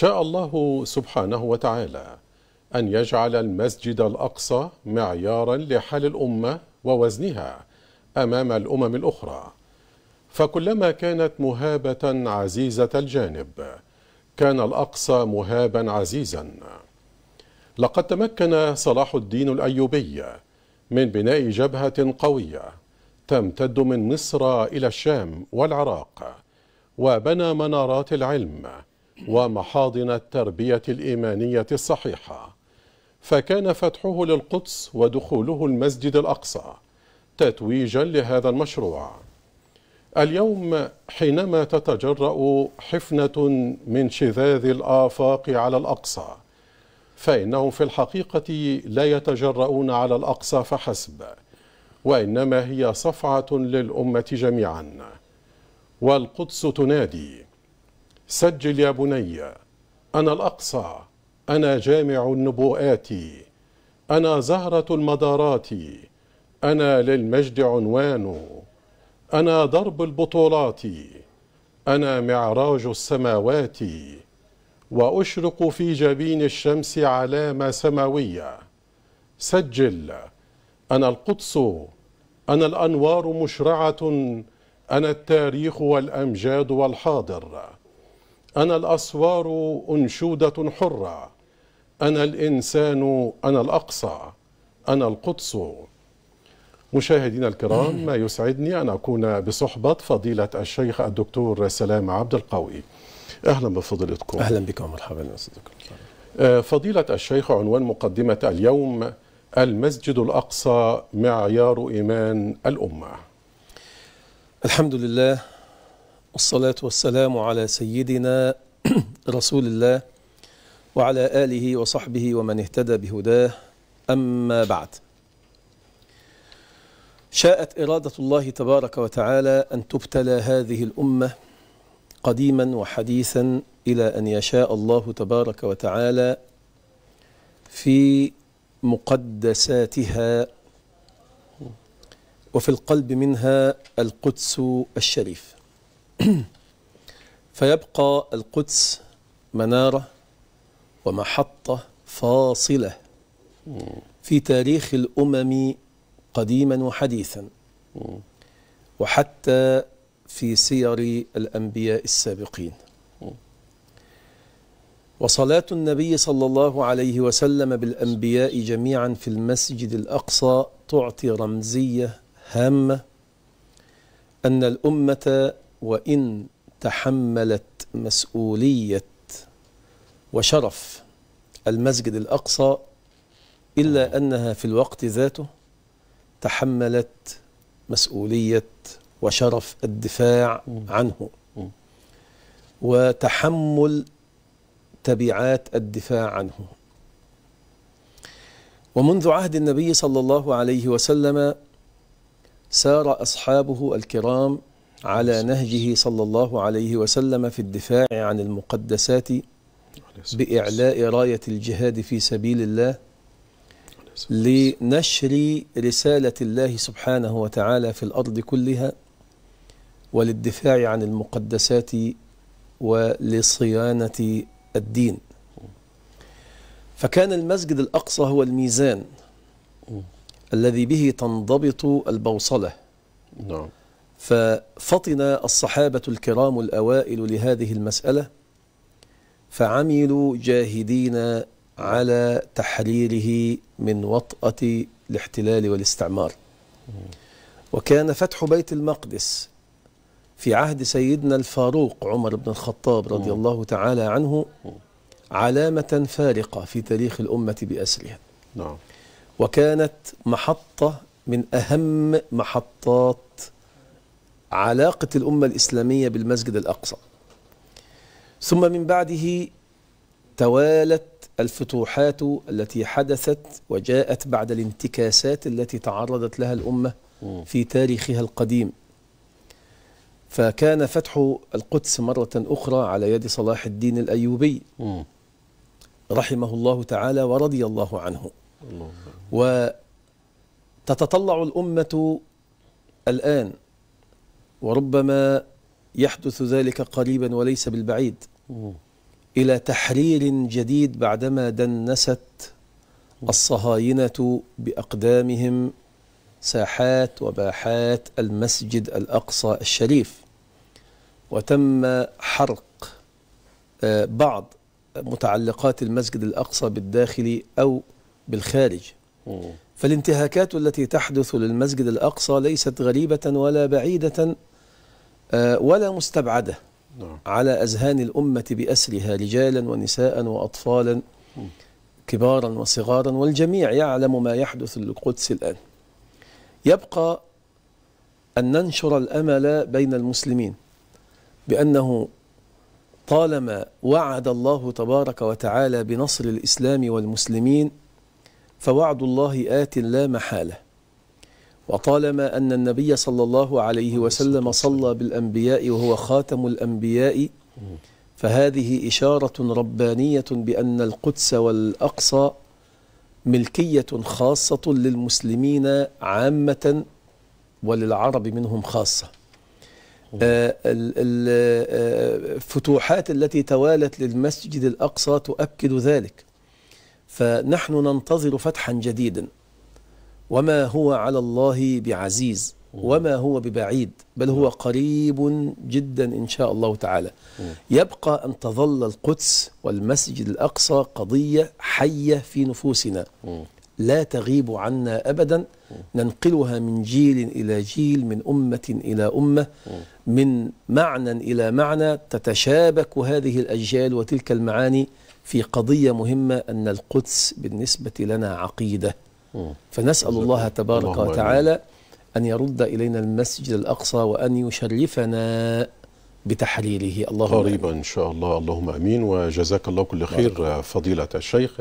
شاء الله سبحانه وتعالى أن يجعل المسجد الأقصى معيارا لحال الأمة ووزنها أمام الأمم الأخرى فكلما كانت مهابة عزيزة الجانب كان الأقصى مهابا عزيزا لقد تمكن صلاح الدين الأيوبي من بناء جبهة قوية تمتد من مصر إلى الشام والعراق وبنى منارات العلم ومحاضن التربية الإيمانية الصحيحة فكان فتحه للقدس ودخوله المسجد الأقصى تتويجا لهذا المشروع اليوم حينما تتجرأ حفنة من شذاذ الآفاق على الأقصى فإنهم في الحقيقة لا يتجرؤون على الأقصى فحسب وإنما هي صفعة للأمة جميعا والقدس تنادي سجل يا بني أنا الأقصى أنا جامع النبوءات أنا زهرة المدارات أنا للمجد عنوان أنا درب البطولات أنا معراج السماوات وأشرق في جبين الشمس علامة سماوية سجل أنا القدس أنا الأنوار مشرعة أنا التاريخ والأمجاد والحاضر أنا الأسوار أنشودة حرة أنا الإنسان أنا الأقصى أنا القدس مشاهدينا الكرام ما يسعدني أن أكون بصحبة فضيلة الشيخ الدكتور سلام عبد القوي أهلا بفضيلتكم أهلا بكم مرحبا آه، فضيلة الشيخ عنوان مقدمة اليوم المسجد الأقصى معيار إيمان الأمة الحمد لله والصلاة والسلام على سيدنا رسول الله وعلى آله وصحبه ومن اهتدى بهداه أما بعد شاءت إرادة الله تبارك وتعالى أن تبتلى هذه الأمة قديما وحديثا إلى أن يشاء الله تبارك وتعالى في مقدساتها وفي القلب منها القدس الشريف فيبقى القدس منارة ومحطة فاصلة في تاريخ الأمم قديما وحديثا وحتى في سير الأنبياء السابقين وصلاة النبي صلى الله عليه وسلم بالأنبياء جميعا في المسجد الأقصى تعطي رمزية هامة أن الأمة وإن تحملت مسؤولية وشرف المسجد الأقصى إلا أنها في الوقت ذاته تحملت مسؤولية وشرف الدفاع عنه وتحمل تبعات الدفاع عنه ومنذ عهد النبي صلى الله عليه وسلم سار أصحابه الكرام على نهجه صلى الله عليه وسلم في الدفاع عن المقدسات بإعلاء راية الجهاد في سبيل الله لنشر رسالة الله سبحانه وتعالى في الأرض كلها وللدفاع عن المقدسات ولصيانة الدين فكان المسجد الأقصى هو الميزان الذي به تنضبط البوصلة نعم ففطن الصحابة الكرام الأوائل لهذه المسألة فعملوا جاهدين على تحريره من وطأة الاحتلال والاستعمار وكان فتح بيت المقدس في عهد سيدنا الفاروق عمر بن الخطاب رضي الله تعالى عنه علامة فارقة في تاريخ الأمة بأسرها نعم وكانت محطة من أهم محطات علاقة الأمة الإسلامية بالمسجد الأقصى ثم من بعده توالت الفتوحات التي حدثت وجاءت بعد الانتكاسات التي تعرضت لها الأمة في تاريخها القديم فكان فتح القدس مرة أخرى على يد صلاح الدين الأيوبي رحمه الله تعالى ورضي الله عنه وتتطلع الأمة الآن وربما يحدث ذلك قريبا وليس بالبعيد إلى تحرير جديد بعدما دنست الصهاينة بأقدامهم ساحات وباحات المسجد الأقصى الشريف وتم حرق آه، بعض متعلقات المسجد الأقصى بالداخل أو بالخارج فالانتهاكات التي تحدث للمسجد الأقصى ليست غريبة ولا بعيدة آه، ولا مستبعدة نعم. على أذهان الأمة بأسرها رجالا ونساء وأطفالا كبارا وصغارا والجميع يعلم ما يحدث للقدس الآن يبقى أن ننشر الأمل بين المسلمين بأنه طالما وعد الله تبارك وتعالى بنصر الإسلام والمسلمين فوعد الله آت لا محاله وطالما أن النبي صلى الله عليه وسلم صلى بالأنبياء وهو خاتم الأنبياء فهذه إشارة ربانية بأن القدس والأقصى ملكية خاصة للمسلمين عامة وللعرب منهم خاصة آه، الفتوحات آه، التي توالت للمسجد الأقصى تؤكد ذلك فنحن ننتظر فتحا جديدا وما هو على الله بعزيز وما هو ببعيد بل هو قريب جدا إن شاء الله تعالى يبقى أن تظل القدس والمسجد الأقصى قضية حية في نفوسنا لا تغيب عنا أبدا ننقلها من جيل إلى جيل من أمة إلى أمة من معنى إلى معنى تتشابك هذه الأجيال وتلك المعاني في قضية مهمة أن القدس بالنسبة لنا عقيدة فنسأل الله تبارك وتعالى أن يرد إلينا المسجد الأقصى وأن يشرفنا بتحليله اللهم قريبا إن شاء الله اللهم أمين وجزاك الله كل خير فضيلة الشيخ